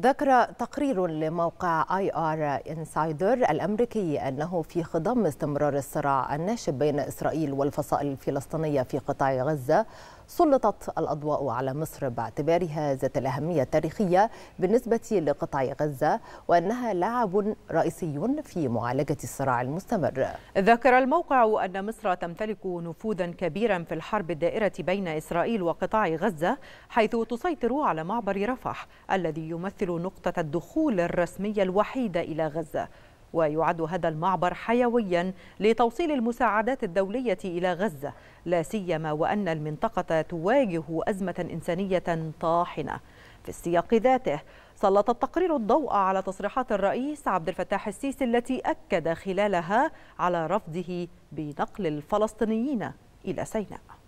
ذكر تقرير لموقع اي ار انسايدر الامريكي انه في خضم استمرار الصراع الناشب بين اسرائيل والفصائل الفلسطينيه في قطاع غزه سلطت الأضواء على مصر باعتبارها ذات الأهمية التاريخية بالنسبة لقطاع غزة وأنها لاعب رئيسي في معالجة الصراع المستمر ذكر الموقع أن مصر تمتلك نفوذا كبيرا في الحرب الدائرة بين إسرائيل وقطاع غزة حيث تسيطر على معبر رفح الذي يمثل نقطة الدخول الرسمية الوحيدة إلى غزة ويعد هذا المعبر حيويا لتوصيل المساعدات الدولية إلى غزة لا سيما وأن المنطقة تواجه أزمة إنسانية طاحنة في السياق ذاته سلط التقرير الضوء على تصريحات الرئيس عبد الفتاح السيسي التي أكد خلالها على رفضه بنقل الفلسطينيين إلى سيناء